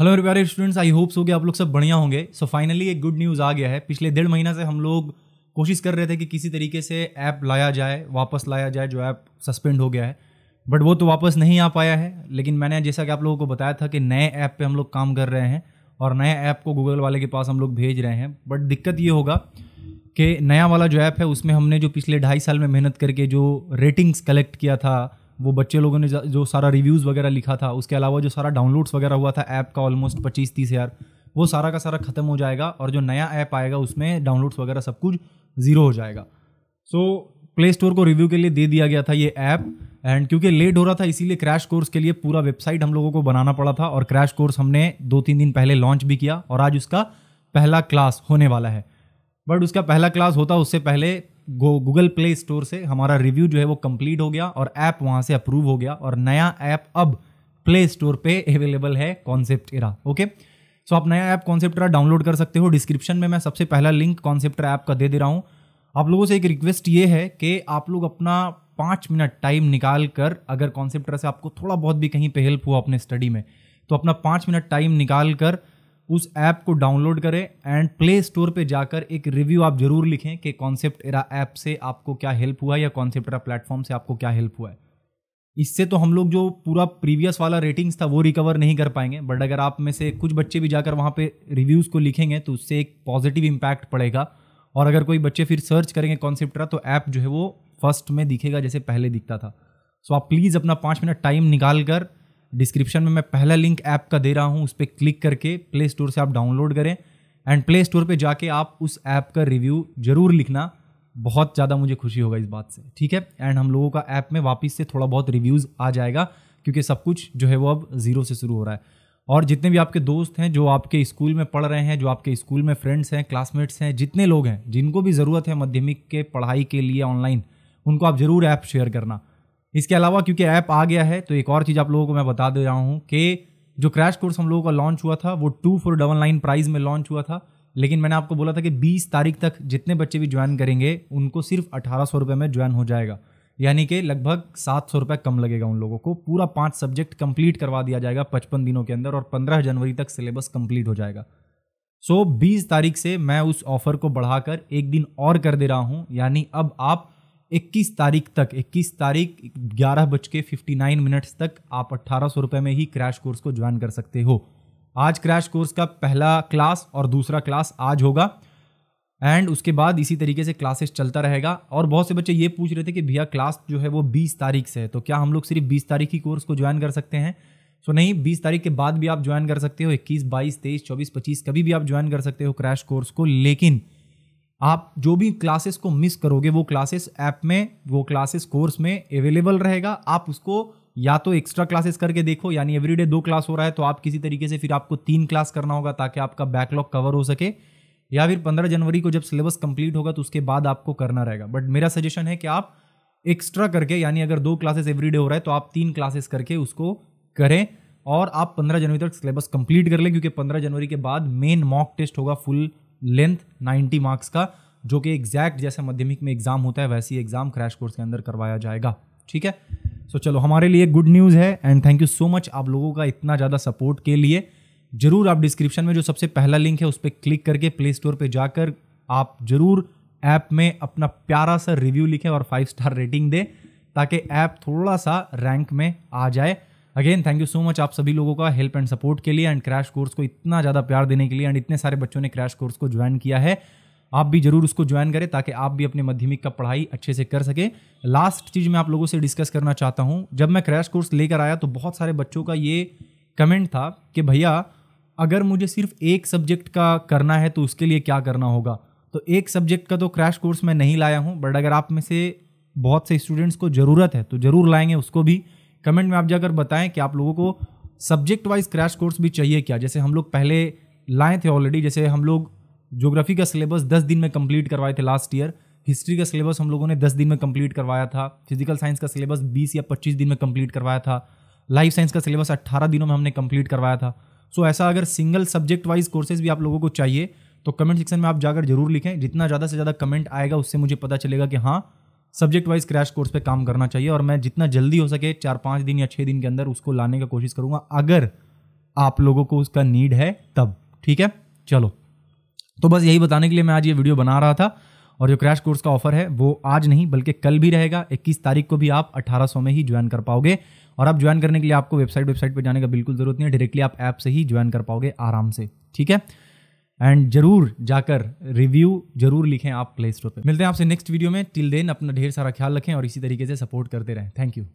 hello मेरे प्यारे students I hopes हो गया आप लोग सब बढ़िया होंगे सो so, फाइनली एक गुड न्यूज़ आ गया है पिछले डेढ़ महीना से हम लोग कोशिश कर रहे थे कि किसी तरीके से ऐप लाया जाए वापस लाया जाए जो ऐप सस्पेंड हो गया है बट वो तो वापस नहीं आ पाया है लेकिन मैंने जैसा कि आप लोगों को बताया था कि नए ऐप पर हम लोग काम कर रहे हैं और नए ऐप को गूगल वाले के पास हम लोग भेज रहे हैं बट दिक्कत ये होगा कि नया वाला जो ऐप है उसमें हमने जो पिछले ढाई साल में मेहनत करके जो रेटिंग्स कलेक्ट किया था वो बच्चे लोगों ने जो सारा रिव्यूज़ वगैरह लिखा था उसके अलावा जो सारा डाउनलोड्स वगैरह हुआ था ऐप का ऑलमोस्ट पच्चीस तीस हज़ार वो सारा का सारा ख़त्म हो जाएगा और जो नया ऐप आएगा उसमें डाउनलोड्स वगैरह सब कुछ ज़ीरो हो जाएगा सो प्ले स्टोर को रिव्यू के लिए दे दिया गया था ये ऐप एंड क्योंकि लेट हो रहा था इसीलिए क्रैश कोर्स के लिए पूरा वेबसाइट हम लोगों को बनाना पड़ा था और क्रैश कोर्स हमने दो तीन दिन पहले लॉन्च भी किया और आज उसका पहला क्लास होने वाला है बट उसका पहला क्लास होता उससे पहले गूगल प्ले स्टोर से हमारा रिव्यू जो है वो कंप्लीट हो गया और ऐप वहाँ से अप्रूव हो गया और नया ऐप अब प्ले स्टोर पे अवेलेबल है कॉन्सेप्ट एरा ओके सो आप नया ऐप कॉन्सेप्ट एरा डाउनलोड कर सकते हो डिस्क्रिप्शन में मैं सबसे पहला लिंक कॉन्सेप्ट ऐप का दे दे रहा हूँ आप लोगों से एक रिक्वेस्ट ये है कि आप लोग अपना पाँच मिनट टाइम निकाल कर अगर कॉन्सेप्ट से आपको थोड़ा बहुत भी कहीं पे हेल्प हुआ अपने स्टडी में तो अपना पाँच मिनट टाइम निकाल कर उस ऐप को डाउनलोड करें एंड प्ले स्टोर पे जाकर एक रिव्यू आप जरूर लिखें कि कॉन्सेप्ट एरा ऐप से आपको क्या हेल्प हुआ है या कॉन्सेप्ट एरा प्लेटफॉर्म से आपको क्या हेल्प हुआ है इससे तो हम लोग जो पूरा प्रीवियस वाला रेटिंग्स था वो रिकवर नहीं कर पाएंगे बट अगर आप में से कुछ बच्चे भी जाकर वहाँ पे रिव्यूज़ को लिखेंगे तो उससे एक पॉजिटिव इम्पैक्ट पड़ेगा और अगर कोई बच्चे फिर सर्च करेंगे कॉन्सेप्टरा तो ऐप जो है वो फर्स्ट में दिखेगा जैसे पहले दिखता था सो so, आप प्लीज़ अपना पाँच मिनट टाइम निकाल कर डिस्क्रिप्शन में मैं पहला लिंक ऐप का दे रहा हूँ उस पर क्लिक करके प्ले स्टोर से आप डाउनलोड करें एंड प्ले स्टोर पर जाके आप उस ऐप का रिव्यू ज़रूर लिखना बहुत ज़्यादा मुझे खुशी होगा इस बात से ठीक है एंड हम लोगों का ऐप में वापस से थोड़ा बहुत रिव्यूज़ आ जाएगा क्योंकि सब कुछ जो है वो अब ज़ीरो से शुरू हो रहा है और जितने भी आपके दोस्त हैं जो आपके स्कूल में पढ़ रहे हैं जो आपके स्कूल में फ्रेंड्स हैं क्लासमेट्स हैं जितने लोग हैं जिनको भी ज़रूरत है माध्यमिक के पढ़ाई के लिए ऑनलाइन उनको आप ज़रूर ऐप शेयर करना इसके अलावा क्योंकि ऐप आ गया है तो एक और चीज़ आप लोगों को मैं बता दे रहा हूँ कि जो क्रैश कोर्स हम लोगों का लॉन्च हुआ था वो two four double nine price में लॉन्च हुआ था लेकिन मैंने आपको बोला था कि 20 तारीख तक जितने बच्चे भी ज्वाइन करेंगे उनको सिर्फ अठारह सौ रुपये में ज्वाइन हो जाएगा यानी कि लगभग सात सौ रुपये कम लगेगा उन लोगों को पूरा पाँच सब्जेक्ट कम्प्लीट करवा दिया जाएगा पचपन दिनों के अंदर और पंद्रह जनवरी तक सिलेबस कम्प्लीट हो जाएगा सो बीस तारीख से मैं उस ऑफ़र को बढ़ाकर एक दिन और कर दे रहा हूँ यानी अब आप 21 तारीख तक 21 तारीख ग्यारह बज के फिफ्टी मिनट्स तक आप अट्ठारह सौ रुपये में ही क्रैश कोर्स को ज्वाइन कर सकते हो आज क्रैश कोर्स का पहला क्लास और दूसरा क्लास आज होगा एंड उसके बाद इसी तरीके से क्लासेस चलता रहेगा और बहुत से बच्चे ये पूछ रहे थे कि भैया क्लास जो है वो 20 तारीख से है तो क्या हम लोग सिर्फ 20 तारीख ही कोर्स को ज्वाइन कर सकते हैं सो नहीं 20 तारीख के बाद भी आप ज्वाइन कर सकते हो 21, 22, 23, 24, 25 कभी भी आप ज्वाइन कर सकते हो क्रैश कोर्स को लेकिन आप जो भी क्लासेस को मिस करोगे वो क्लासेस ऐप में वो क्लासेस कोर्स में अवेलेबल रहेगा आप उसको या तो एक्स्ट्रा क्लासेस करके देखो यानी एवरीडे दो क्लास हो रहा है तो आप किसी तरीके से फिर आपको तीन क्लास करना होगा ताकि आपका बैकलॉग कवर हो सके या फिर पंद्रह जनवरी को जब सिलेबस कंप्लीट होगा तो उसके बाद आपको करना रहेगा बट मेरा सजेशन है कि आप एक्स्ट्रा करके यानी अगर दो क्लासेस एवरीडे हो रहा है तो आप तीन क्लासेस करके उसको करें और आप पंद्रह जनवरी तक सिलेबस कंप्लीट कर लें क्योंकि पंद्रह जनवरी के बाद मेन मॉक टेस्ट होगा फुल लेंथ 90 मार्क्स का जो कि एग्जैक्ट जैसे माध्यमिक में एग्जाम होता है वैसे एग्जाम क्रैश कोर्स के अंदर करवाया जाएगा ठीक है सो so, चलो हमारे लिए गुड न्यूज़ है and thank you so much आप लोगों का इतना ज़्यादा सपोर्ट के लिए जरूर आप डिस्क्रिप्शन में जो सबसे पहला लिंक है उस पर क्लिक करके प्ले स्टोर पर जाकर आप जरूर ऐप में अपना प्यारा सा रिव्यू लिखें और फाइव स्टार रेटिंग दें ताकि ऐप थोड़ा सा रैंक में आ जाए again thank you so much आप सभी लोगों का हेल्प एंड सपोर्ट के लिए एंड क्रैश कोर्स को इतना ज़्यादा प्यार देने के लिए एंड इतने सारे बच्चों ने क्रैश कोर्स को ज्वाइन किया है आप भी जरूर उसको ज्वाइन करें ताकि आप भी अपने माध्यमिक का पढ़ाई अच्छे से कर सके लास्ट चीज़ मैं आप लोगों से डिस्कस करना चाहता हूँ जब मैं क्रैश कोर्स लेकर आया तो बहुत सारे बच्चों का ये कमेंट था कि भैया अगर मुझे सिर्फ एक सब्जेक्ट का करना है तो उसके लिए क्या करना होगा तो एक सब्जेक्ट का तो क्रैश कोर्स मैं नहीं लाया हूँ बट अगर आप में से बहुत से स्टूडेंट्स को ज़रूरत है तो ज़रूर लाएंगे उसको भी कमेंट में आप जाकर बताएं कि आप लोगों को सब्जेक्ट वाइज क्रैश कोर्स भी चाहिए क्या जैसे हम लोग पहले लाए थे ऑलरेडी जैसे हम लोग ज्योग्राफी का सिलेबस दस दिन में कंप्लीट करवाए थे लास्ट ईयर हिस्ट्री का सिलेबस हम लोगों ने दस दिन में कंप्लीट करवाया था फिजिकल साइंस का सिलेबस बीस या पच्चीस दिन में कंप्लीट करवाया था लाइफ साइंस का सिलेबस अट्ठारह दिनों में हमने कंप्लीट करवाया था सो so, ऐसा अगर सिंगल सब्जेक्ट वाइज कोर्सेज भी आप लोगों को चाहिए तो कमेंट सेक्शन में आप जाकर जरूर लिखें जितना ज़्यादा से ज़्यादा कमेंट आएगा उससे मुझे पता चलेगा कि हाँ सब्जेक्ट वाइज क्रैश कोर्स पे काम करना चाहिए और मैं जितना जल्दी हो सके चार पाँच दिन या छः दिन के अंदर उसको लाने का कोशिश करूँगा अगर आप लोगों को उसका नीड है तब ठीक है चलो तो बस यही बताने के लिए मैं आज ये वीडियो बना रहा था और जो क्रैश कोर्स का ऑफर है वो आज नहीं बल्कि कल भी रहेगा 21 तारीख को भी आप 1800 में ही ज्वाइन कर पाओगे और अब ज्वाइन करने के लिए आपको वेबसाइट वेबसाइट पर जाने का बिल्कुल जरूरत नहीं है डायरेक्टली आप ऐप से ही ज्वाइन कर पाओगे आराम से ठीक है एंड जरूर जाकर रिव्यू जरूर लिखें आप प्ले स्टोर पर मिलते हैं आपसे नेक्स्ट वीडियो में टिल देन अपना ढेर सारा ख्याल रखें और इसी तरीके से सपोर्ट करते रहें थैंक यू